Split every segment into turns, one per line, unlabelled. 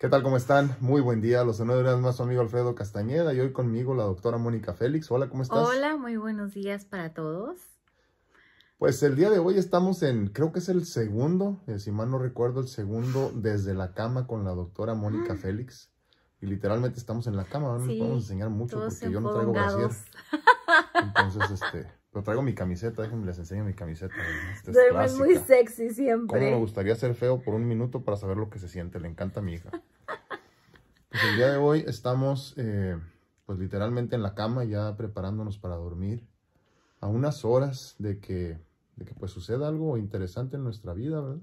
¿Qué tal? ¿Cómo están? Muy buen día. Los saludo una más amigo Alfredo Castañeda y hoy conmigo la doctora Mónica Félix. Hola, ¿cómo estás? Hola,
muy buenos días para todos.
Pues el día de hoy estamos en, creo que es el segundo, eh, si mal no recuerdo, el segundo desde la cama con la doctora Mónica mm. Félix. Y literalmente estamos en la cama, no nos podemos enseñar mucho porque yo no traigo brasier. Entonces, este, pero traigo mi camiseta, déjenme les enseño mi camiseta. Este muy
sexy siempre. ¿Cómo me
gustaría ser feo por un minuto para saber lo que se siente? Le encanta a mi hija. Pues el día de hoy estamos, eh, pues literalmente en la cama, ya preparándonos para dormir. A unas horas de que, de que pues suceda algo interesante en nuestra vida, ¿verdad?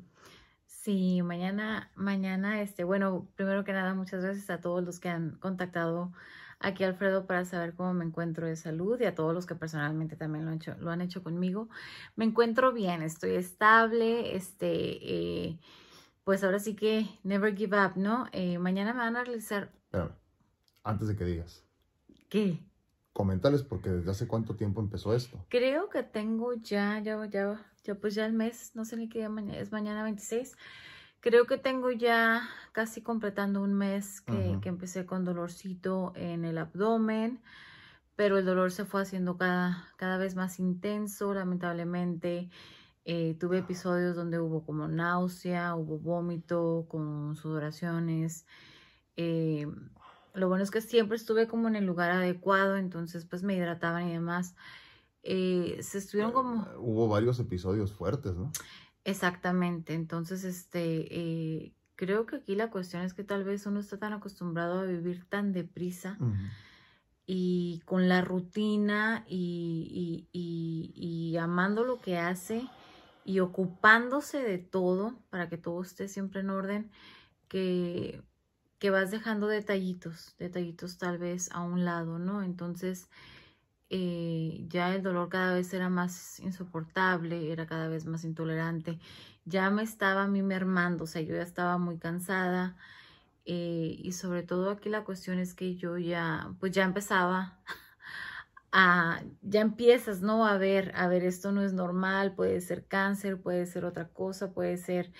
Sí, mañana, mañana, este, bueno, primero que nada, muchas gracias a todos los que han contactado aquí Alfredo para saber cómo me encuentro de salud y a todos los que personalmente también lo han hecho, lo han hecho conmigo. Me encuentro bien, estoy estable, este, eh, pues ahora sí que never give up, ¿no? Eh, mañana me van a realizar...
Espérame, antes de que digas. ¿Qué? comentales porque desde hace cuánto tiempo empezó esto.
Creo que tengo ya, ya, ya, ya pues ya el mes, no sé ni qué día es mañana 26. Creo que tengo ya casi completando un mes que, empecé con dolorcito en el abdomen, pero el dolor se fue haciendo cada, cada vez más intenso, lamentablemente. Eh, tuve episodios donde hubo como náusea, hubo vómito, con sudoraciones. Eh, lo bueno es que siempre estuve como en el lugar adecuado, entonces pues me hidrataban y demás. Eh, se estuvieron como... Eh,
hubo varios episodios fuertes, ¿no?
Exactamente, entonces este, eh, creo que aquí la cuestión es que tal vez uno está tan acostumbrado a vivir tan deprisa y con la rutina y, y, amando lo que hace y ocupándose de todo para que todo esté siempre en orden, que, que vas dejando detallitos, detallitos tal vez a un lado, ¿no? Entonces... Eh, ya el dolor cada vez era más insoportable, era cada vez más intolerante, ya me estaba a mí mermando, o sea, yo ya estaba muy cansada eh, y sobre todo aquí la cuestión es que yo ya, pues ya empezaba a, ya empiezas, ¿no? A ver, a ver, esto no es normal, puede ser cáncer, puede ser otra cosa, puede ser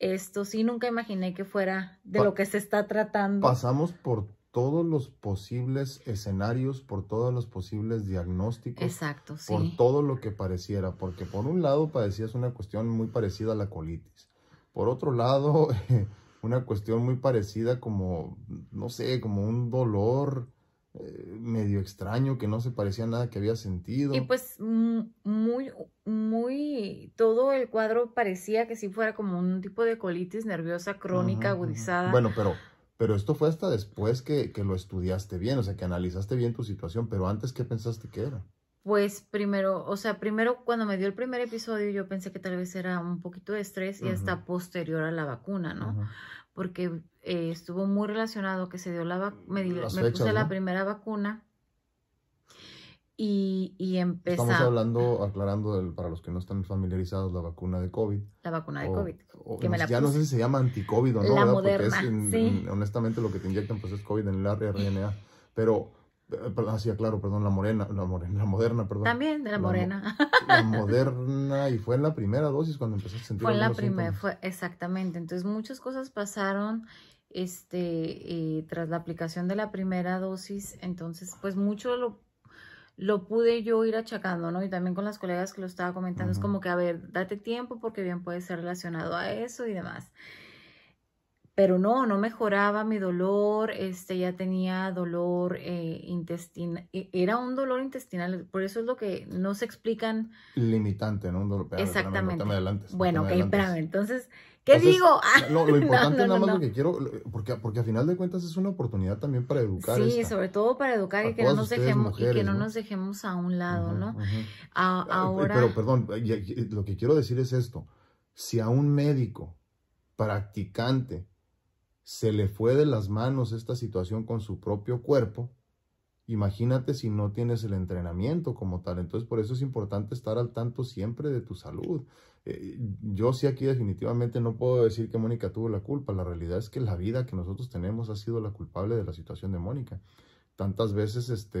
esto, sí, nunca imaginé que fuera de lo que
se está tratando. Pasamos por todos los posibles escenarios, por todos los posibles diagnósticos, Exacto, por todo lo que pareciera, porque por un lado padecías una cuestión muy parecida a la colitis, por otro lado una cuestión muy parecida como, no sé, como un dolor eh, medio extraño que no se parecía a nada que había sentido. Y
pues mm, muy, muy, todo el cuadro parecía que si fuera como un tipo de colitis nerviosa crónica, agudizada. Bueno, pero
pero esto fue hasta después que, lo estudiaste bien, o sea, que analizaste bien tu situación, pero antes, ¿qué pensaste que era?
Pues primero, o sea, primero cuando me dio el primer episodio yo pensé que tal vez era un poquito de estrés y hasta posterior a la vacuna, ¿no? Porque eh, estuvo muy relacionado que se dio la, me, me puse la primera vacuna y, empezamos. Estamos
hablando, aclarando, para los que no están familiarizados, la vacuna de COVID.
La vacuna de COVID. que ya no sé si se
llama anticovid o no, Porque es, honestamente, lo que te inyectan pues es COVID en el RNA. Pero, eh, así ah, claro, perdón, la morena, la morena, la moderna, perdón. También de la, morena. la moderna, y fue en la primera dosis cuando empezaste a sentir Fue en la primera,
fue, exactamente. Entonces, muchas cosas pasaron este, eh, tras la aplicación de la primera dosis, entonces pues mucho lo lo pude yo ir achacando, ¿no? Y también con las colegas que lo estaba comentando, es como que, a ver, date tiempo porque bien puede ser relacionado a eso y demás. Pero no, no mejoraba mi dolor, este, ya tenía dolor eh, intestinal, e-, era un dolor intestinal, por eso es lo que no se explican.
Limitante, ¿no? Un dolor. Exactamente. No bueno, espérame,
entonces ¿Qué digo? lo, ah, importante nada más lo que
quiero, porque, porque a final de cuentas es una oportunidad también para educar. Sí,
sobre todo para educar y que, no nos dejemos, que no, nos dejemos a un lado, ¿no? Eh, eh, pero
perdón, lo que quiero decir es esto. Si a un médico practicante se le fue de las manos esta situación con su propio cuerpo, imagínate si no tienes el entrenamiento como tal. Entonces por eso es importante estar al tanto siempre de tu salud. Eh, yo sí aquí definitivamente no puedo decir que Mónica tuvo la culpa. La realidad es que la vida que nosotros tenemos ha sido la culpable de la situación de Mónica. Tantas veces, este,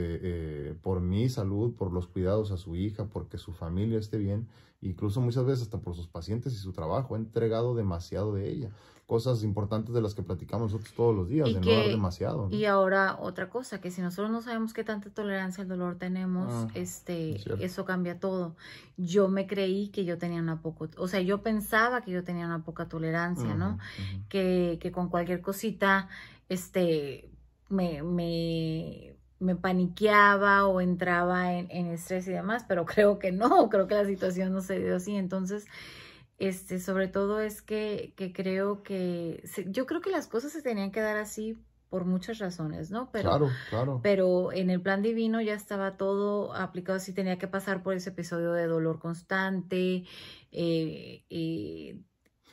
eh, por mi salud, por los cuidados a su hija, porque su familia esté bien, incluso muchas veces hasta por sus pacientes y su trabajo, ha entregado demasiado de ella cosas importantes de las que platicamos nosotros todos los días, de no dar demasiado. Y
ahora otra cosa, que si nosotros no sabemos qué tanta tolerancia al dolor tenemos, ah, este, eso cambia todo. Yo me creí que yo tenía una poco, o sea, yo pensaba que yo tenía una poca tolerancia, ¿no? que, que con cualquier cosita, este, me, paniqueaba o entraba en estrés y demás, pero creo que no, creo que la situación no se dio así. Entonces, este, sobre todo es que, creo que, yo creo que las cosas se tenían que dar así por muchas razones, ¿no? Pero, claro, claro. Pero en el plan divino ya estaba todo aplicado, así tenía que pasar por ese episodio de dolor constante, eh, eh,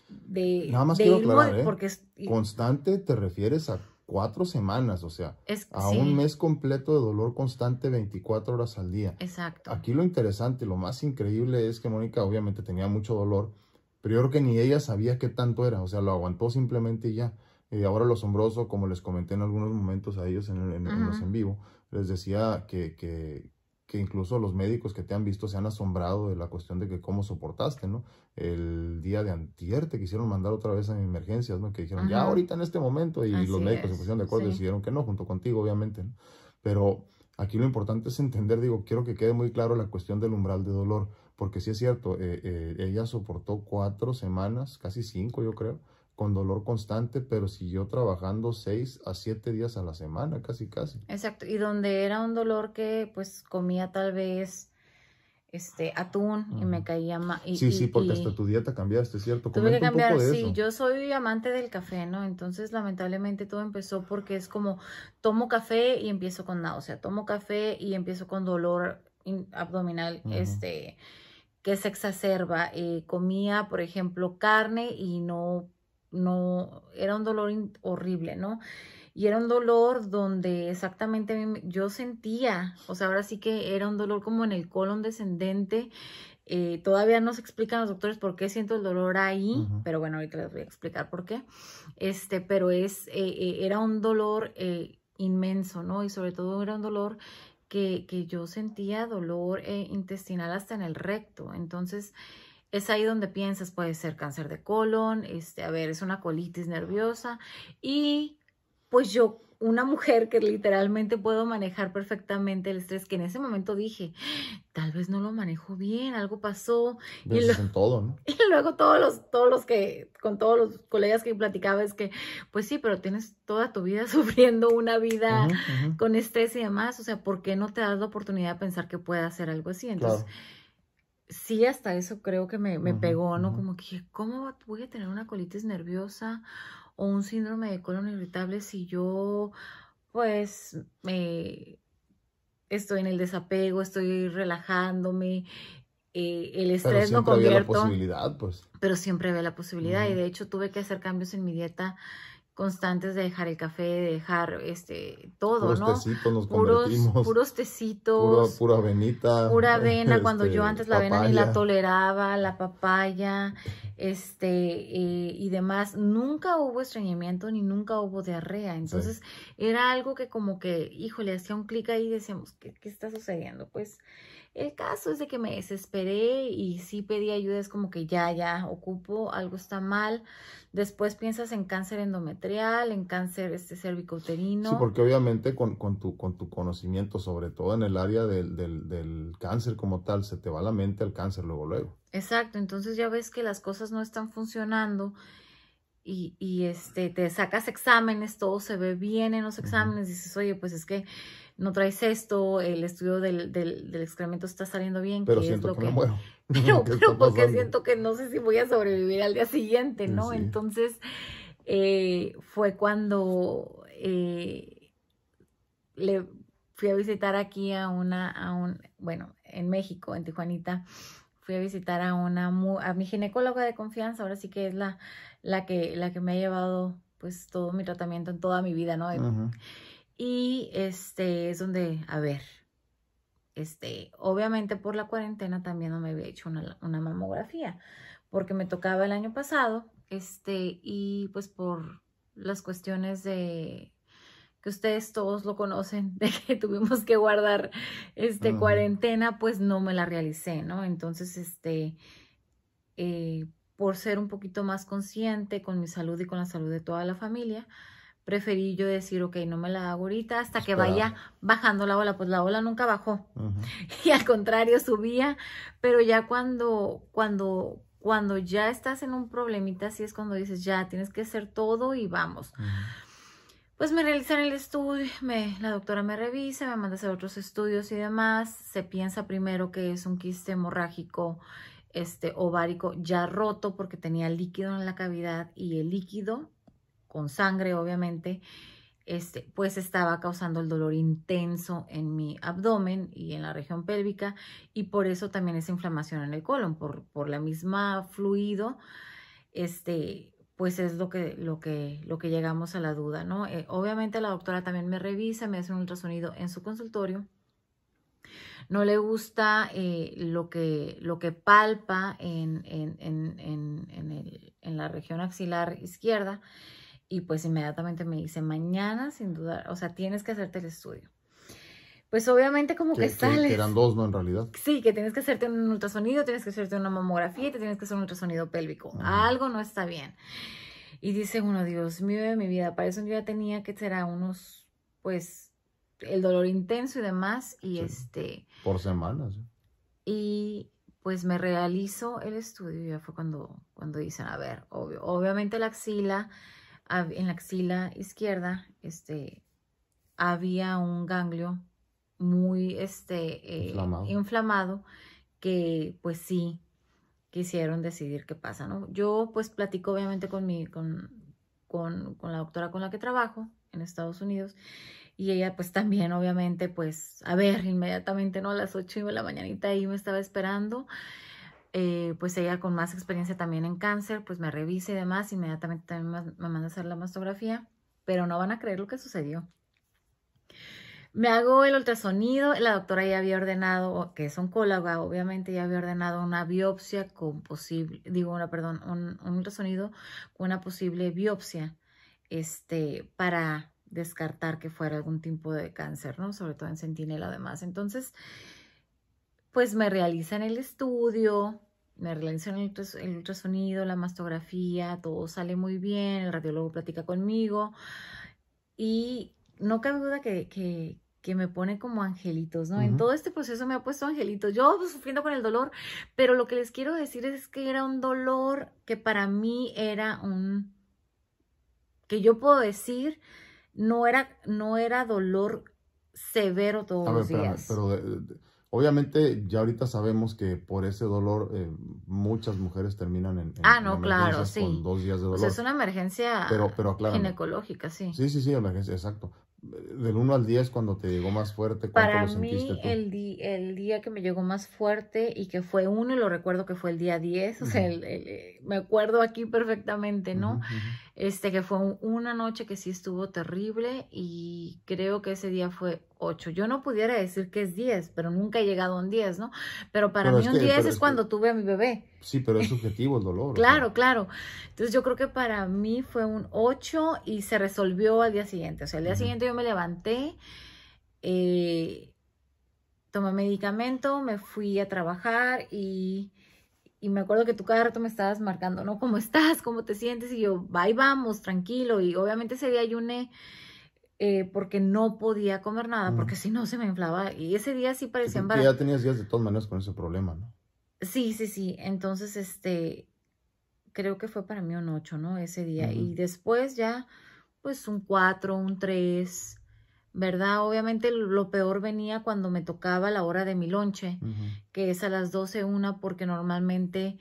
de... Nada más quiero aclarar, ¿eh? porque
constante te refieres a cuatro semanas, o sea, a un mes completo de dolor constante 24 horas al día. Exacto. Aquí lo interesante, lo más increíble es que Mónica obviamente tenía mucho dolor, pero yo creo que ni ella sabía qué tanto era, o sea, lo aguantó simplemente y ya. Y ahora lo asombroso, como les comenté en algunos momentos a ellos en, en, en vivo, les decía que, que, que, incluso los médicos que te han visto se han asombrado de la cuestión de que cómo soportaste, ¿no? El día de antier te quisieron mandar otra vez a emergencias, ¿no? Que dijeron, ya ahorita en este momento, y los médicos se pusieron de acuerdo y decidieron que no, junto contigo, obviamente, ¿no? Pero aquí lo importante es entender, digo, quiero que quede muy claro la cuestión del umbral de dolor porque sí es cierto, eh, eh, ella soportó cuatro semanas, casi cinco yo creo, con dolor constante, pero siguió trabajando seis a siete días a la semana, casi casi.
Exacto, y donde era un dolor que pues comía tal vez este atún y me caía más. Sí, sí, porque hasta tu
dieta cambiaste, es ¿cierto? Tuve que cambiar, sí,
yo soy amante del café, ¿no? Entonces lamentablemente todo empezó porque es como tomo café y empiezo con náusea, tomo café y empiezo con dolor abdominal, este que se exacerba. Eh, comía, por ejemplo, carne y no, no, era un dolor horrible, ¿no? Y era un dolor donde exactamente yo sentía, o sea, ahora sí que era un dolor como en el colon descendente. Eh, todavía no se explican los doctores por qué siento el dolor ahí, pero bueno, ahorita les voy a explicar por qué. Este, pero es, eh, era un dolor inmenso, ¿no? Y sobre todo era un dolor que, yo sentía dolor eh, intestinal hasta en el recto. Entonces, es ahí donde piensas, puede ser cáncer de colon, este, a ver, es una colitis nerviosa. Y pues yo una mujer que literalmente puedo manejar perfectamente el estrés, que en ese momento dije, tal vez no lo manejo bien, algo pasó. y,
luego
todos los, todos los que, con todos los colegas que platicaba es que, pues sí, pero tienes toda tu vida sufriendo una vida con estrés y demás, o sea, ¿por qué no te das la oportunidad de pensar que pueda hacer algo así? Entonces... sí, hasta eso creo que me, pegó, ¿no? Como que, ¿cómo voy a tener una colitis nerviosa? o un síndrome de colon irritable si yo pues me estoy en el desapego, estoy relajándome, eh, el estrés no convierto. la posibilidad, pues. Pero siempre ve la posibilidad y de hecho tuve que hacer cambios en mi dieta constantes de dejar el café, de dejar este todo, puros ¿no? nos puros, puros tecitos,
pura, avenita, pura avena, cuando yo este, antes la avena ni la
toleraba, la papaya, este eh, y demás, nunca hubo estreñimiento ni nunca hubo diarrea, entonces era algo que como que, híjole, hacía un clic ahí y decíamos, ¿qué, ¿qué está sucediendo? Pues el caso es de que me desesperé y sí pedí ayuda, es como que ya, ya, ocupo, algo está mal, Después piensas en cáncer endometrial, en cáncer este cervicouterino. Sí, porque
obviamente con, con, tu, con tu conocimiento, sobre todo en el área del, cáncer como tal, se te va la mente al cáncer luego, luego.
Exacto, entonces ya ves que las cosas no están funcionando y, y este, te sacas exámenes, todo se ve bien en los exámenes, dices, oye, pues es que no traes esto, el estudio del, del, excremento está saliendo bien. Pero que siento es lo que, que, muero. Pero, porque siento que no sé si voy a sobrevivir al día siguiente, ¿no? Entonces eh, fue cuando eh, le fui a visitar aquí a una, a un, bueno, en México, en Tijuanita, fui a visitar a una, a mi ginecóloga de confianza, ahora sí que es la, la que, la que me ha llevado pues todo mi tratamiento en toda mi vida, ¿no? Y este es donde, a ver, este, obviamente por la cuarentena también no me había hecho una, mamografía, porque me tocaba el año pasado, este, y pues por las cuestiones de que ustedes todos lo conocen, de que tuvimos que guardar este cuarentena, pues no me la realicé, ¿no? Entonces, este, eh, por ser un poquito más consciente con mi salud y con la salud de toda la familia, preferí yo decir, ok, no me la hago ahorita hasta que vaya bajando la ola. Pues la ola nunca bajó. Y al contrario, subía. Pero ya cuando, cuando, cuando ya estás en un problemita, así es cuando dices, ya, tienes que hacer todo y vamos. Pues me realizan el estudio, me, la doctora me revisa, me manda a hacer otros estudios y demás. Se piensa primero que es un quiste hemorrágico este ovárico ya roto porque tenía líquido en la cavidad y el líquido con sangre obviamente, este, pues estaba causando el dolor intenso en mi abdomen y en la región pélvica y por eso también esa inflamación en el colon, por, por la misma fluido, este, pues es lo que, lo, que, lo que llegamos a la duda, ¿no? Eh, obviamente la doctora también me revisa, me hace un ultrasonido en su consultorio. No le gusta eh, lo, que, lo que palpa en, en, la región axilar izquierda. Y pues inmediatamente me dice, mañana sin dudar, o sea, tienes que hacerte el estudio. Pues obviamente como que, que sales. Que eran dos, ¿no? En realidad. Sí, que tienes que hacerte un ultrasonido, tienes que hacerte una mamografía y te tienes que hacer un ultrasonido pélvico. Algo no está bien. Y dice uno, Dios mío de mi vida, para eso yo ya tenía que a unos, pues, el dolor intenso y demás. Y este...
Por semanas. ¿eh?
Y pues me realizo el estudio, ya fue cuando, cuando dicen, a ver, obvio, obviamente la axila en la axila izquierda, este, había un ganglio muy este, eh, inflamado. que pues sí quisieron decidir qué pasa, ¿no? Yo pues platico obviamente con, mi, con, la doctora con la que trabajo en Estados Unidos y ella pues también obviamente pues a ver inmediatamente, ¿no? A las 8 de la mañanita ahí me estaba esperando. Eh, pues ella con más experiencia también en cáncer, pues me revisa y demás, inmediatamente también me manda a hacer la mastografía, pero no van a creer lo que sucedió. Me hago el ultrasonido, la doctora ya había ordenado, que es oncóloga, obviamente ya había ordenado una biopsia con posible, digo una, perdón, un, ultrasonido con una posible biopsia, este, para descartar que fuera algún tipo de cáncer, ¿no? Sobre todo en sentinela, además. Entonces, pues me realizan el estudio, me realizan el, ultrasonido, la mastografía, todo sale muy bien, el radiólogo platica conmigo y no cabe duda que, me pone como angelitos, ¿no? En todo este proceso me ha puesto angelitos, yo sufriendo con el dolor, pero lo que les quiero decir es que era un dolor que para mí era un, que yo puedo decir, no era, no era dolor severo todos los días. pero
Obviamente, ya ahorita sabemos que por ese dolor eh, muchas mujeres terminan en, ah, no, claro, sí. dos días de dolor. O sea, es
una emergencia ginecológica, sí. Sí,
sí, sí, emergencia, exacto. Del 1 al 10, cuando te llegó más fuerte, Para lo mí, El,
el día que me llegó más fuerte y que fue uno, y lo recuerdo que fue el día 10, o sea, eh, me acuerdo aquí perfectamente, ¿no? Este que fue una noche que sí estuvo terrible y creo que ese día fue 8. Yo no pudiera decir que es 10, pero nunca he llegado a un 10, ¿no? Pero para mí un 10 es, cuando tuve a mi bebé.
Sí, pero es subjetivo el dolor.
claro, claro. Entonces yo creo que para mí fue un 8 y se resolvió al día siguiente. O sea, al día siguiente yo me levanté. Eh, tomé medicamento, me fui a trabajar y y me acuerdo que tú cada rato me estabas marcando, ¿no? ¿Cómo estás? ¿Cómo te sientes? Y yo, ahí vamos, tranquilo. Y obviamente ese día ayuné eh, porque no podía comer nada, porque si no se me inflaba. Y ese día sí parecía Y Ya tenías
días de todas maneras con ese problema, ¿no?
Sí, sí, sí. Entonces, este, creo que fue para mí un 8, ¿no? Ese día. Y después ya, pues un 4, un 3 ¿verdad? Obviamente lo peor venía cuando me tocaba la hora de mi lonche, que es a las 12, una, porque normalmente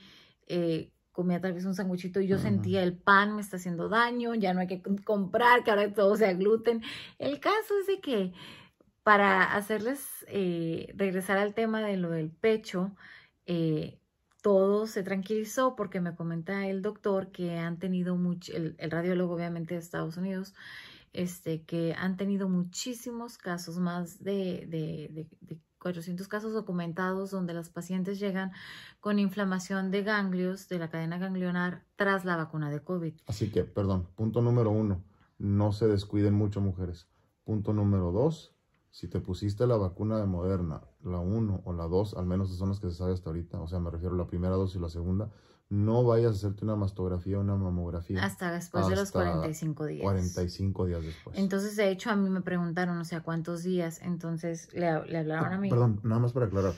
eh, comía tal vez un sanguchito y yo sentía el pan me está haciendo daño, ya no hay que comprar, que ahora todo sea gluten. El caso es de que para hacerles eh, regresar al tema de lo del pecho, eh, todo se tranquilizó porque me comenta el doctor que han tenido mucho, el radiólogo obviamente de Estados Unidos, este, que han tenido muchísimos casos, más de, de, 400 casos documentados donde las pacientes llegan con inflamación de ganglios de la cadena ganglionar tras la vacuna de COVID.
Así que, perdón, punto número uno, no se descuiden mucho mujeres. Punto número dos, si te pusiste la vacuna de Moderna, la 1 o la 2, al menos esas son las que se sabe hasta ahorita, o sea, me refiero a la primera dosis y la segunda, no vayas a hacerte una mastografía o una mamografía. Hasta después de los 45 días. 45 días después.
Entonces, de hecho, a mí me preguntaron, o sea, ¿cuántos días? Entonces, le, hablaron a mí. Perdón,
nada más para aclarar.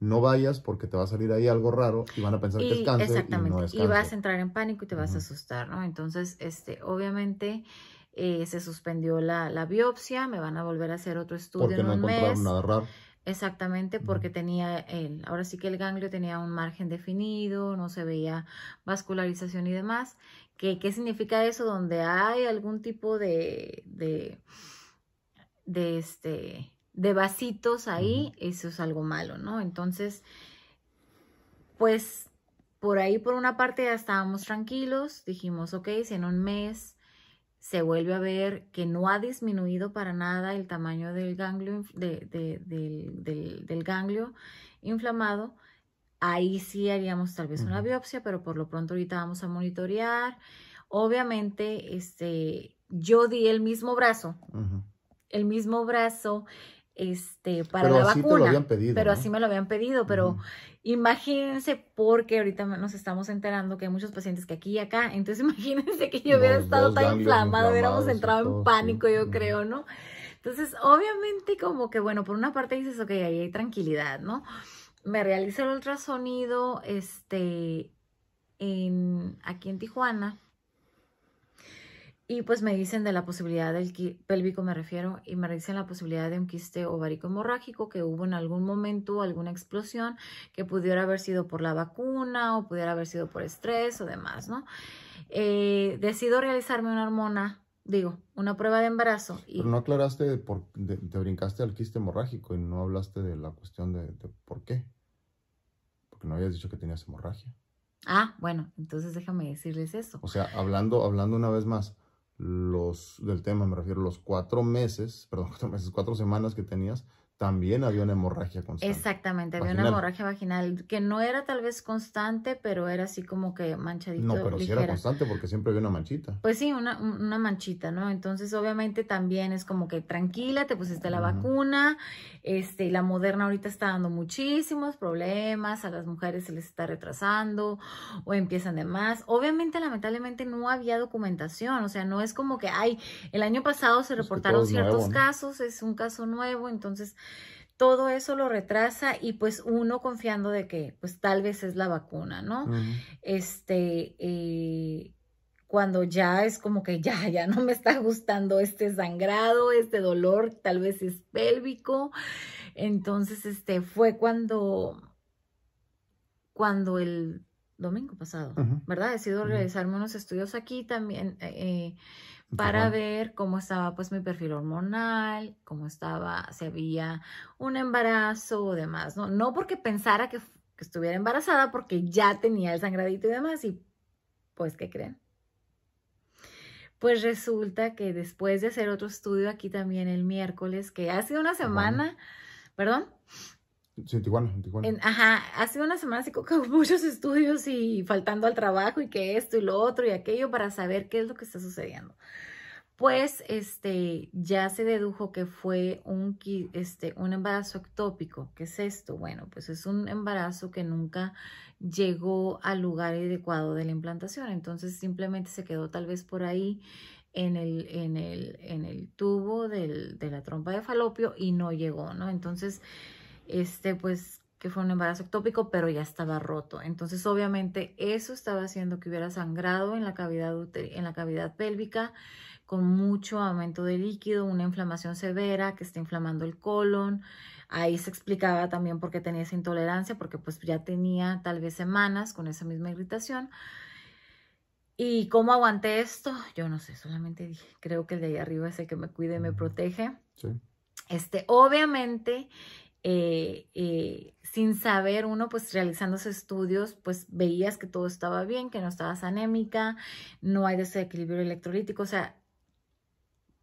No vayas porque te va a salir ahí algo raro y van a pensar que es cáncer. Exactamente. Y, vas a
entrar en pánico y te vas a asustar, ¿no? Entonces, este, obviamente... Eh, se suspendió la, la biopsia, me van a volver a hacer otro estudio en un no encontraron Nada raro. Exactamente, porque tenía el. Ahora sí que el ganglio tenía un margen definido, no se veía vascularización y demás. ¿Qué, qué significa eso? Donde hay algún tipo de, de, de, este, de vasitos ahí, eso es algo malo, ¿no? Entonces, pues por ahí, por una parte, ya estábamos tranquilos. Dijimos, ok, si en un mes se vuelve a ver que no ha disminuido para nada el tamaño del ganglio, del, ganglio inflamado, ahí sí haríamos tal vez una biopsia, pero por lo pronto ahorita vamos a monitorear. Obviamente, este, yo di el mismo brazo, el mismo brazo este, para la vacuna. pero así me lo habían pedido, pero imagínense porque ahorita nos estamos enterando que hay muchos pacientes que aquí y acá, entonces imagínense que yo hubiera estado tan inflamado, hubiéramos entrado en pánico, yo creo, ¿no? Entonces, obviamente como que, bueno, por una parte dices, ok, ahí hay tranquilidad, ¿no? Me realicé el ultrasonido, este, en, aquí en Tijuana, y pues me dicen de la posibilidad del pélvico, me refiero, y me dicen la posibilidad de un quiste ovárico hemorrágico que hubo en algún momento, alguna explosión, que pudiera haber sido por la vacuna o pudiera haber sido por estrés o demás, ¿no? Eh, decido realizarme una hormona, digo, una prueba de embarazo. Y... Pero no
aclaraste, por, te brincaste al quiste hemorrágico y no hablaste de la cuestión de, de por qué. Porque no habías dicho que tenías hemorragia.
Ah, bueno, entonces déjame decirles eso. O sea,
hablando, hablando una vez más, los, del tema, me refiero, los cuatro meses, perdón, cuatro meses, cuatro semanas que tenías también había una hemorragia constante.
Exactamente, había una hemorragia vaginal que no era tal vez constante, pero era así como que manchadito. No, pero sí era constante
porque siempre había una manchita.
Pues sí, una, una manchita, ¿no? Entonces, obviamente también es como que tranquila, te pusiste la vacuna, este, la moderna ahorita está dando muchísimos problemas, a las mujeres se les está retrasando o empiezan de más. Obviamente, lamentablemente no había documentación, o sea, no es como que, hay el año pasado se reportaron ciertos casos, es un caso nuevo, entonces todo eso lo retrasa y pues uno confiando de que pues tal vez es la vacuna, ¿no? Este, eh, cuando ya es como que ya, ya no me está gustando este sangrado, este dolor, tal vez es pélvico. Entonces, este, fue cuando, cuando el domingo pasado, ¿verdad? Decido realizarme unos estudios aquí también. Eh, para ver cómo estaba pues mi perfil hormonal, cómo estaba, si había un embarazo o demás, ¿no? No porque pensara que, estuviera embarazada porque ya tenía el sangradito y demás y pues, ¿qué creen? Pues resulta que después de hacer otro estudio aquí también el miércoles, que ha sido una semana, perdón, Sí, en ajá, hace una semana se con muchos estudios y faltando al trabajo y que esto y lo otro y aquello para saber qué es lo que está sucediendo. Pues este, ya se dedujo que fue un, este, un embarazo ectópico. ¿Qué es esto? Bueno, pues es un embarazo que nunca llegó al lugar adecuado de la implantación. Entonces simplemente se quedó tal vez por ahí en el, en el, en el tubo de la trompa de falopio y no llegó, ¿no? Entonces este pues que fue un embarazo ectópico, pero ya estaba roto. Entonces, obviamente, eso estaba haciendo que hubiera sangrado en la cavidad, en la cavidad pélvica, con mucho aumento de líquido, una inflamación severa que está inflamando el colon. Ahí se explicaba también por qué tenía esa intolerancia, porque pues ya tenía tal vez semanas con esa misma irritación. ¿Y cómo aguanté esto? Yo no sé, solamente dije, creo que el de ahí arriba es el que me cuide y me mm. protege. Sí. Este, obviamente, eh, eh, sin saber uno, pues realizando esos estudios, pues veías que todo estaba bien, que no estabas anémica, no hay desequilibrio electrolítico, o sea,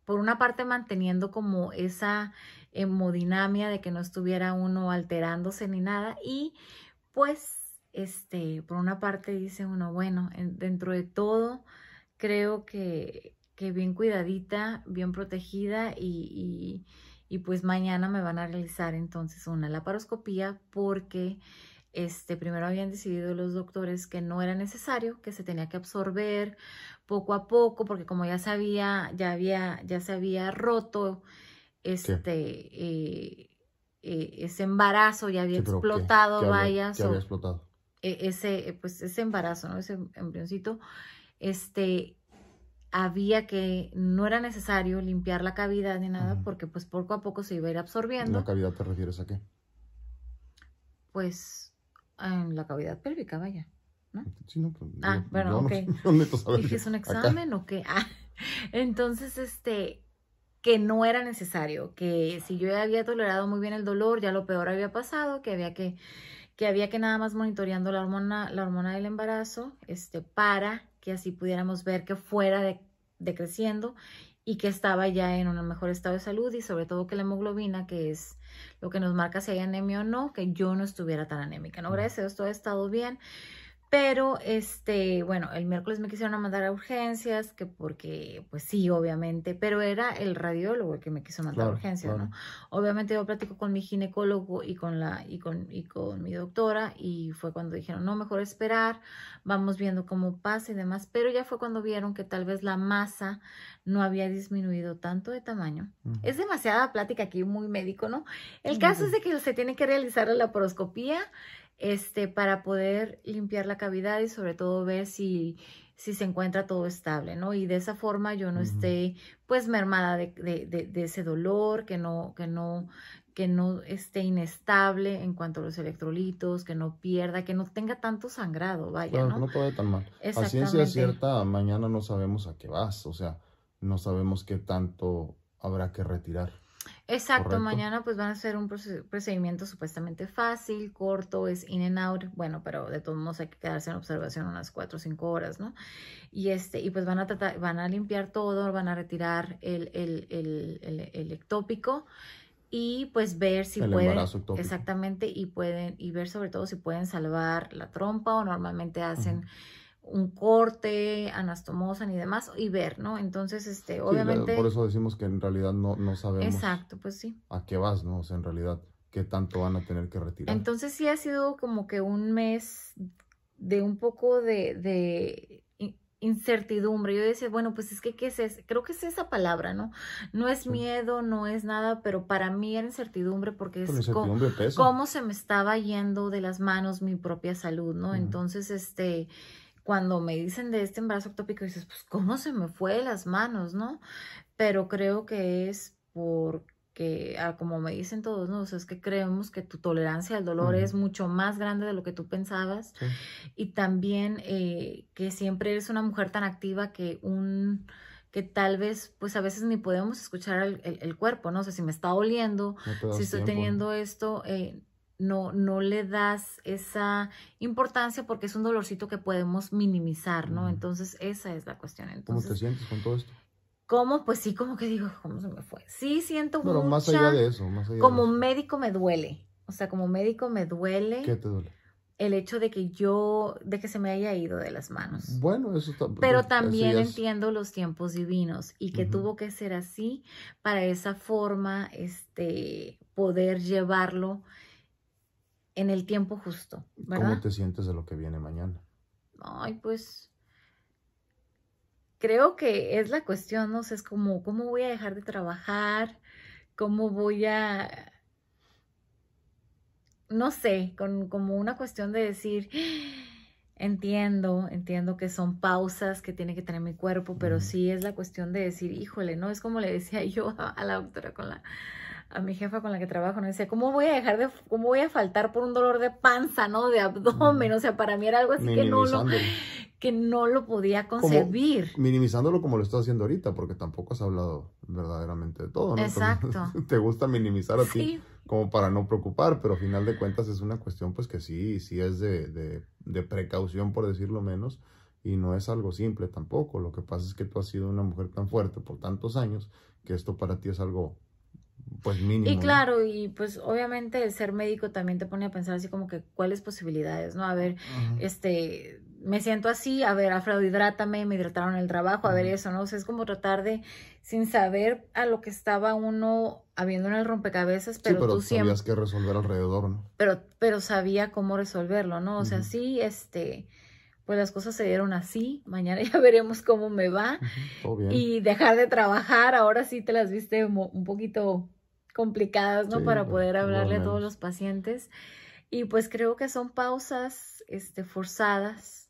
por una parte manteniendo como esa hemodinamia de que no estuviera uno alterándose ni nada y pues este por una parte dice uno bueno dentro de todo creo que, bien cuidadita bien protegida y y pues mañana me van a realizar entonces una laparoscopía porque este, primero habían decidido los doctores que no era necesario, que se tenía que absorber poco a poco, porque como ya sabía, ya había, ya se había roto este, eh, eh, ese embarazo, ya había explotado, vaya. Había, explotado? E, ese, pues ese embarazo, ¿no? Ese embrioncito, este, había que, no era necesario limpiar la cavidad ni nada, porque pues poco a poco se iba a ir absorbiendo. ¿La
cavidad te refieres a qué?
Pues en la cavidad pélvica, vaya.
ah, bueno, ok. un
examen o qué? Ah, entonces, este, que no era necesario, que si yo había tolerado muy bien el dolor, ya lo peor había pasado, que había que, que había que nada más monitoreando la hormona, la hormona del embarazo, este, para que así pudiéramos ver que fuera de decreciendo y que estaba ya en un mejor estado de salud y sobre todo que la hemoglobina, que es lo que nos marca si hay anemia o no, que yo no estuviera tan anémica. No, gracias, todo ha estado bien. Pero, este, bueno, el miércoles me quisieron mandar a urgencias, que porque, pues sí, obviamente, pero era el radiólogo el que me quiso mandar a urgencias, ¿no? Obviamente yo platico con mi ginecólogo y con la, y con, y con mi doctora, y fue cuando dijeron, no, mejor esperar, vamos viendo cómo pasa y demás, pero ya fue cuando vieron que tal vez la masa no había disminuido tanto de tamaño. Es demasiada plática aquí, muy médico, ¿no? El caso es de que se tiene que realizar la laparoscopía, este, para poder limpiar la cavidad y sobre todo ver si, si se encuentra todo estable, ¿no? Y de esa forma yo no esté pues mermada de, de, de, ese dolor, que no, que no, que no esté inestable en cuanto a los electrolitos, que no pierda, que no tenga tanto sangrado, vaya. Claro, ¿no? no
puede tan mal. A ciencia cierta, mañana no sabemos a qué vas, o sea, no sabemos qué tanto habrá que retirar.
Exacto, mañana pues van a hacer un procedimiento supuestamente fácil, corto, es in and out, bueno, pero de todos modos hay que quedarse en observación unas cuatro o cinco horas, ¿no? Y este, y pues van a tratar, van a limpiar todo, van a retirar el, el, el, ectópico y pues ver si pueden exactamente y pueden y ver sobre todo si pueden salvar la trompa o normalmente hacen un corte, anastomosa y demás, y ver, ¿no? Entonces, este, obviamente... por eso
decimos que en realidad no, no sabemos. Exacto, pues sí. A qué vas, ¿no? O sea, en realidad, ¿qué tanto van a tener que retirar?
Entonces sí ha sido como que un mes de un poco de, de incertidumbre. Yo decía, bueno, pues es que, ¿qué es eso? Creo que es esa palabra, ¿no? No es miedo, no es nada, pero para mí era incertidumbre porque es como cómo, se me estaba yendo de las manos mi propia salud, ¿no? Entonces, este, cuando me dicen de este embarazo ectópico, dices, pues, ¿cómo se me fue las manos, no? Pero creo que es porque, ah, como me dicen todos, ¿no? O sea, es que creemos que tu tolerancia al dolor es mucho más grande de lo que tú pensabas. Y también eh, que siempre eres una mujer tan activa que un que tal vez, pues a veces ni podemos escuchar el, cuerpo, ¿no? O si me está oliendo, si estoy teniendo esto, eh, no, no le das esa importancia porque es un dolorcito que podemos minimizar, ¿no? Entonces, esa es la cuestión. Entonces, ¿Cómo
te sientes con todo esto?
¿Cómo? Pues sí, como que digo, ¿cómo se me fue? Sí, siento Pero más allá de eso,
más allá Como de eso.
médico me duele. O sea, como médico me duele. ¿Qué te duele? El hecho de que yo, de que se me haya ido de las manos.
Bueno, eso está, Pero también
entiendo los tiempos divinos y que tuvo que ser así para esa forma, este, poder llevarlo en el tiempo justo. ¿Cómo
te sientes de lo que viene mañana?
Ay, pues creo que es la cuestión, ¿no? sé, es como, ¿cómo voy a dejar de trabajar? ¿Cómo voy a...? No sé, con, como una cuestión de decir, ah, entiendo, entiendo que son pausas que tiene que tener mi cuerpo, pero sí es la cuestión de decir, híjole, ¿no? Es como le decía yo a la doctora con la a mi jefa con la que trabajo, ¿no? decía ¿cómo voy a dejar de, cómo voy a faltar por un dolor de panza, ¿no? De abdomen, o sea, para mí era algo así que no, lo, que no lo podía concebir.
minimizándolo como lo estás haciendo ahorita, porque tampoco has hablado verdaderamente de todo, ¿no? Exacto. te gusta minimizar a ti como para no preocupar, pero al final de cuentas es una cuestión pues que sí, sí es de, de precaución, por decirlo menos, y no es algo simple tampoco. Lo que pasa es que tú has sido una mujer tan fuerte por tantos años que esto para ti es algo pues mínimo. Y claro,
y pues obviamente el ser médico también te pone a pensar así como que cuáles posibilidades, ¿no? A ver, este, me siento así, a ver, Alfredo, hidrátame, me hidrataron el trabajo, a ver eso, ¿no? O sea, es como tratar de, sin saber a lo que estaba uno habiendo en el rompecabezas, pero, sí, pero sabías que
resolver alrededor, ¿no?
Pero, pero sabía cómo resolverlo, ¿no? O sea, sí, este pues las cosas se dieron así, mañana ya veremos cómo me va y dejar de trabajar, ahora sí te las viste un poquito complicadas, ¿no? Para poder hablarle a todos los pacientes. Y pues creo que son pausas este, forzadas.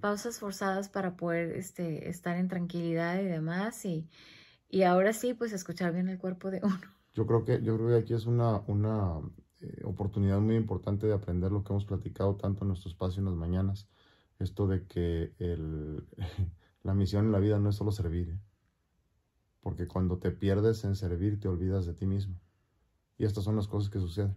Pausas forzadas para poder este, estar en tranquilidad y demás. Y, y ahora sí, pues escuchar bien el cuerpo de uno.
Yo creo que, yo creo que aquí es una, una eh, oportunidad muy importante de aprender lo que hemos platicado tanto en nuestro espacio en las mañanas esto de que el, la misión en la vida no es solo servir, ¿eh? porque cuando te pierdes en servir te olvidas de ti mismo. Y estas son las cosas que suceden.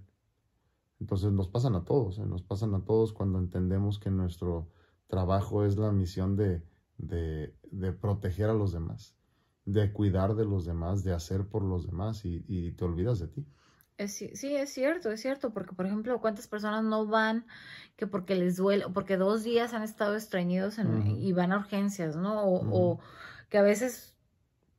Entonces nos pasan a todos, ¿eh? nos pasan a todos cuando entendemos que nuestro trabajo es la misión de, de, de, proteger a los demás, de cuidar de los demás, de hacer por los demás y, y te olvidas de ti.
Es, sí, es cierto, es cierto, porque por ejemplo, ¿cuántas personas no van que porque les duele, porque dos días han estado estreñidos y van a urgencias, ¿no? O, que a veces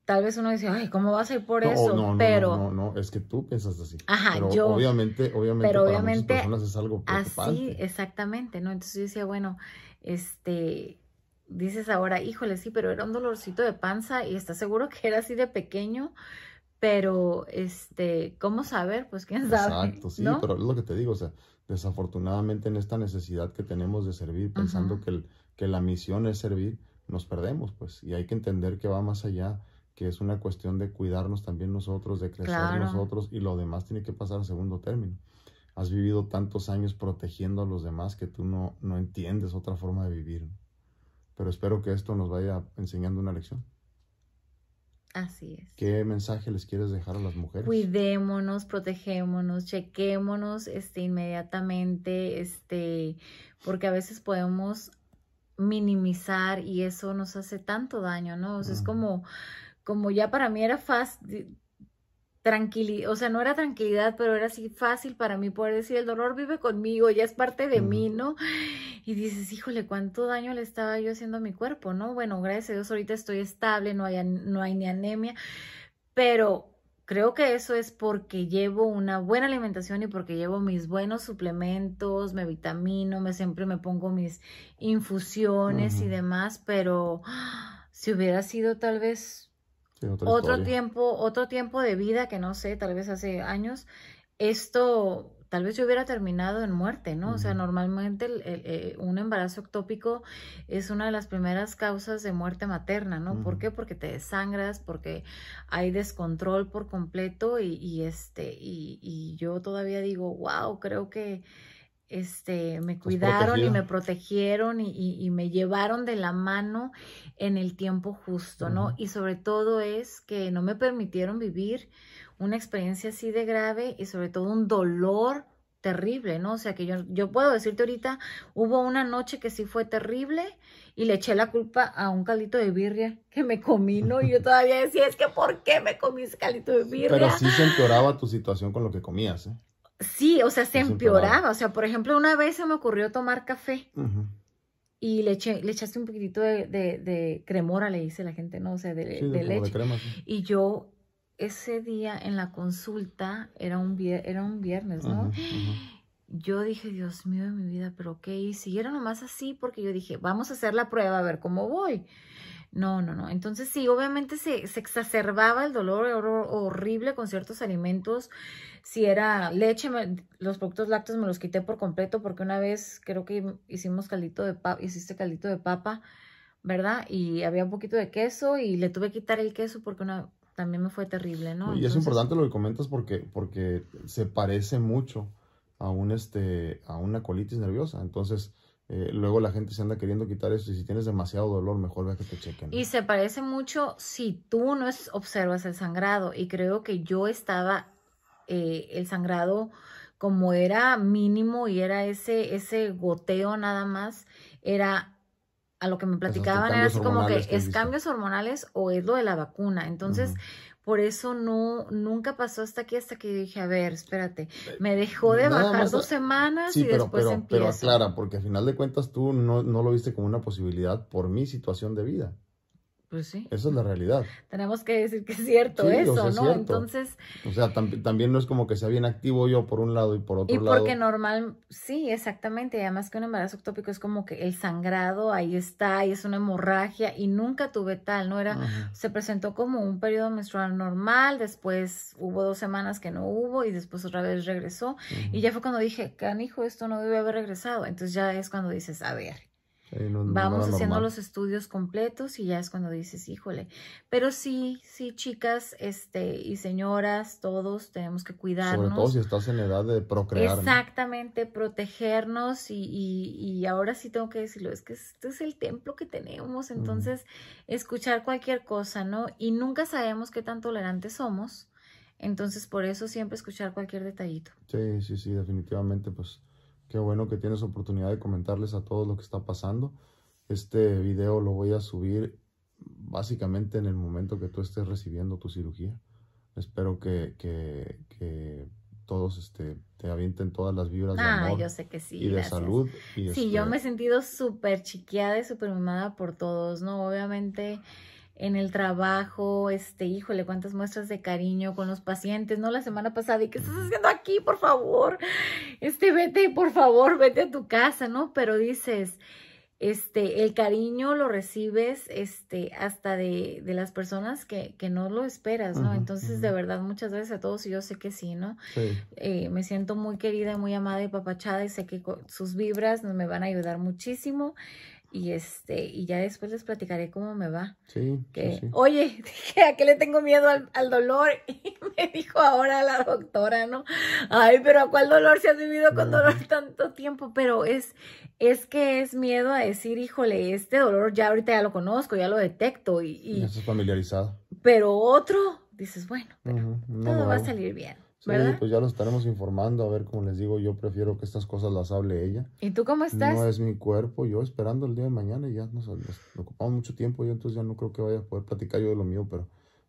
tal vez uno dice, ay, ¿cómo vas a ir por eso? No, pero no,
no, es que tú piensas así. Ajá, yo. Obviamente, obviamente, pero obviamente es algo Así,
exactamente, ¿no? Entonces yo decía, bueno, este, dices ahora, híjole, sí, pero era un dolorcito de panza y estás seguro que era así de pequeño pero, este, ¿cómo saber? Pues quién sabe.
Exacto, sí, pero es lo que te digo, o sea, desafortunadamente en esta necesidad que tenemos de servir, pensando que, que la misión es servir, nos perdemos, pues, y hay que entender que va más allá, que es una cuestión de cuidarnos también nosotros, de crecer nosotros, y lo demás tiene que pasar a segundo término. Has vivido tantos años protegiendo a los demás que tú no entiendes otra forma de vivir. Pero espero que esto nos vaya enseñando una lección. Así es. ¿Qué mensaje les quieres dejar a las mujeres?
Cuidémonos, protegémonos, chequémonos este, inmediatamente, este, porque a veces podemos minimizar y eso nos hace tanto daño, ¿no? O sea, es como, como ya para mí era fácil, tranquilidad, o sea, no era tranquilidad, pero era así fácil para mí poder decir, el dolor vive conmigo, ya es parte de mí, ¿no? y dices, híjole, cuánto daño le estaba yo haciendo a mi cuerpo, ¿no? Bueno, gracias a Dios ahorita estoy estable, no hay, no hay ni anemia, pero creo que eso es porque llevo una buena alimentación y porque llevo mis buenos suplementos, me vitamino, me siempre me pongo mis infusiones y demás, pero ¡ah! si hubiera sido tal vez otro tiempo, otro tiempo de vida que no sé, tal vez hace años, esto tal vez yo hubiera terminado en muerte, ¿no? O sea, normalmente eh, un embarazo ectópico es una de las primeras causas de muerte materna, ¿no? ¿Por qué? Porque te desangras, porque hay descontrol por completo y, este, y, yo todavía digo, wow, creo que este, me cuidaron y me protegieron y, me llevaron de la mano en el tiempo justo, ¿no? Y sobre todo es que no me permitieron vivir una experiencia así de grave y sobre todo un dolor terrible, ¿no? O sea, que yo, yo puedo decirte ahorita, hubo una noche que sí fue terrible y le eché la culpa a un caldito de birria que me comí, ¿no? Y yo todavía decía, es que ¿por qué me comí ese caldito de birria? Pero sí se
empeoraba tu situación con lo que comías, ¿eh?
Sí, o sea, se, empeoraba. O sea, por ejemplo, una vez se me ocurrió tomar café. y le, eché, le echaste un poquitito de, cremora, le dice la gente, ¿no? O sea, de, sí, de leche. Crema, Y yo ese día en la consulta, era un, era un viernes, ¿no? Yo dije, Dios mío de mi vida, pero ¿qué hice? Y era nomás así porque yo dije, vamos a hacer la prueba, a ver cómo voy. No, no, no. Entonces sí, obviamente se, se exacerbaba el dolor horrible con ciertos alimentos. Si era leche, los productos lácteos me los quité por completo porque una vez creo que hicimos caldito de papa, hiciste caldito de papa, ¿verdad? Y había un poquito de queso y le tuve que quitar el queso porque una, también me fue terrible, ¿no? Y es importante
lo que comentas porque, porque se parece mucho a, un este, a una colitis nerviosa. Entonces, eh, luego la gente se anda queriendo quitar eso y si tienes demasiado dolor, mejor ve que te chequen.
Y se parece mucho si tú no observas el sangrado. Y creo que yo estaba eh, el sangrado como era mínimo y era ese, ese goteo nada más, era a lo que me platicaban era así como que, es cambios hormonales o es lo de la vacuna. Entonces, por eso no, nunca pasó hasta aquí, hasta que dije, a ver, espérate, eh, me dejó de bajar dos semanas y después pero, empiezo. Pero aclara,
porque al final de cuentas tú no lo viste como una posibilidad por mi situación de vida.
Pues sí. Esa es la realidad. Tenemos que decir que es cierto eso, ¿no? Entonces.
O sea, también no es como que sea bien activo yo por un lado y por otro lado. Y porque
normal, sí, exactamente. además que un embarazo ectópico es como que el sangrado ahí está y es una hemorragia y nunca tuve tal, ¿no? Era, se presentó como un periodo menstrual normal, después hubo dos semanas que no hubo y después otra vez regresó. Y ya fue cuando dije, canijo, esto no debe haber regresado. Entonces ya es cuando dices, a ver,
Vamos haciendo los
estudios completos y ya es cuando dices, híjole. Pero sí, sí, chicas este, y señoras, todos tenemos que cuidarnos. Sobre todo si
estás en edad de procrear.
Exactamente, protegernos y, ahora sí tengo que decirlo, es que este es el templo que tenemos, entonces escuchar cualquier cosa, ¿no? Y nunca sabemos qué tan tolerantes somos, entonces por eso siempre escuchar cualquier detallito.
Sí, sí, sí, definitivamente, pues Qué bueno que tienes oportunidad de comentarles a todos lo que está pasando. Este video lo voy a subir básicamente en el momento que tú estés recibiendo tu cirugía. Espero que, que, que todos este, te avienten todas las vibras de amor y de salud. sí, yo me he
sentido súper chiqueada y súper mimada por todos, ¿no? Obviamente en el trabajo, este, híjole, cuántas muestras de cariño con los pacientes, ¿no? La semana pasada, ¿y qué estás haciendo aquí, por favor? Este, vete, por favor, vete a tu casa, ¿no? Pero dices, este, el cariño lo recibes, este, hasta de, de las personas que, que, no lo esperas, ¿no? Entonces, de verdad, muchas gracias a todos y yo sé que sí, ¿no? Eh, me siento muy querida, muy amada y papachada y sé que sus vibras me van a ayudar muchísimo. Y este, y ya después les platicaré cómo me va. Sí. Que, Oye, dije, ¿a qué le tengo miedo al, dolor? Y me dijo ahora la doctora, ¿no? Ay, pero ¿a cuál dolor se ha vivido con dolor tanto tiempo? Pero es, es que es miedo a decir, híjole, este dolor ya ahorita ya lo conozco, ya lo detecto. Y, y... Ya
estás familiarizado.
Pero otro, dices, bueno,
pero todo va a salir bien pues ya los estaremos informando. A ver, cómo les digo, yo prefiero que estas cosas las hable ella.
¿Y tú cómo estás? No es mi
cuerpo. Yo esperando el día de mañana y ya nos, ocupamos mucho tiempo. Yo entonces ya no creo que vaya a poder platicar yo de lo mío, pero,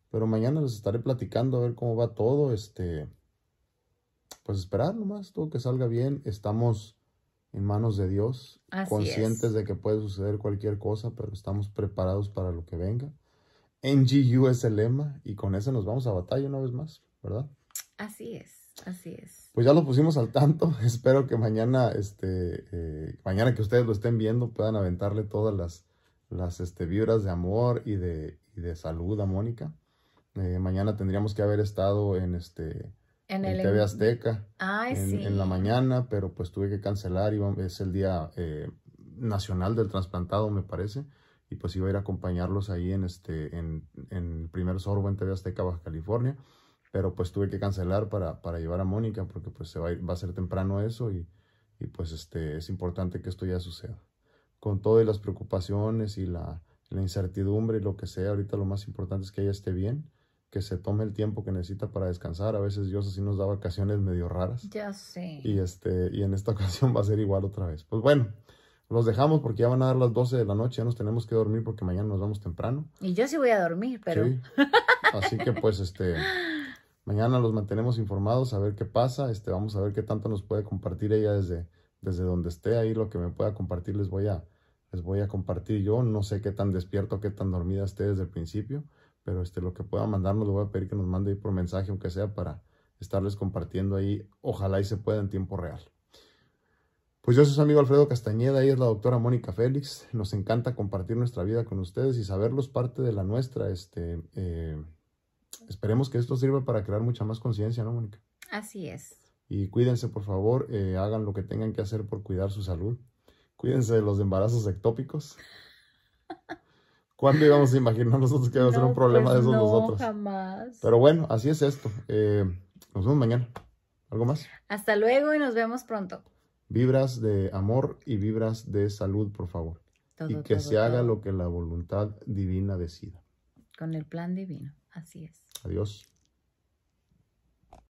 pero mañana les estaré platicando a ver cómo va todo. Este, pues esperar nomás, todo que salga bien. Estamos en manos de Dios, conscientes de que puede suceder cualquier cosa, pero estamos preparados para lo que venga. NGU es el lema y con eso nos vamos a batalla una vez más, ¿verdad?
Así es, así es.
Pues ya lo pusimos al tanto. Espero que mañana, este, eh, mañana que ustedes lo estén viendo, puedan aventarle todas las, las este, vibras de amor y de, y de salud a Mónica. Eh, mañana tendríamos que haber estado en este
en, el, TV Azteca en, sí. en, la
mañana, pero pues tuve que cancelar. es el día eh, nacional del trasplantado, me parece. Y pues iba a ir a acompañarlos ahí en este en, en primer sorbo en TV Azteca, Baja California pero pues tuve que cancelar para, para llevar a Mónica porque pues se va a, ser temprano eso y, pues este, es importante que esto ya suceda. Con todas las preocupaciones y la, incertidumbre y lo que sea, ahorita lo más importante es que ella esté bien, que se tome el tiempo que necesita para descansar. A veces Dios así nos da vacaciones medio raras.
Ya sé.
Y, este, y en esta ocasión va a ser igual otra vez. Pues bueno. Los dejamos porque ya van a dar las 12 de la noche, ya nos tenemos que dormir porque mañana nos vamos temprano.
Y yo sí voy a dormir, pero...
Así que pues este, Mañana los mantenemos informados a ver qué pasa. Este, vamos a ver qué tanto nos puede compartir ella desde, desde donde esté ahí. Lo que me pueda compartir les voy a, les voy a compartir yo. No sé qué tan despierto, qué tan dormida esté desde el principio, pero este, lo que pueda mandarnos lo voy a pedir que nos mande ahí por mensaje, aunque sea para estarles compartiendo ahí. Ojalá y se pueda en tiempo real. Pues yo soy su amigo Alfredo Castañeda, y es la doctora Mónica Félix. Nos encanta compartir nuestra vida con ustedes y saberlos parte de la nuestra. Este, eh, esperemos que esto sirva para crear mucha más conciencia, ¿no, Mónica?
Así es.
Y cuídense, por favor, eh, hagan lo que tengan que hacer por cuidar su salud. Cuídense de los embarazos ectópicos. ¿Cuándo íbamos a imaginar nosotros que iba a ser un problema de pues esos no, nosotros?
Jamás. Pero
bueno, así es esto. Eh, nos vemos mañana. ¿Algo más?
Hasta luego y nos vemos pronto.
Vibras de amor y vibras de salud, por favor.
y que se haga lo
que la voluntad divina decida.
Con el plan divino. Así es.
Adiós.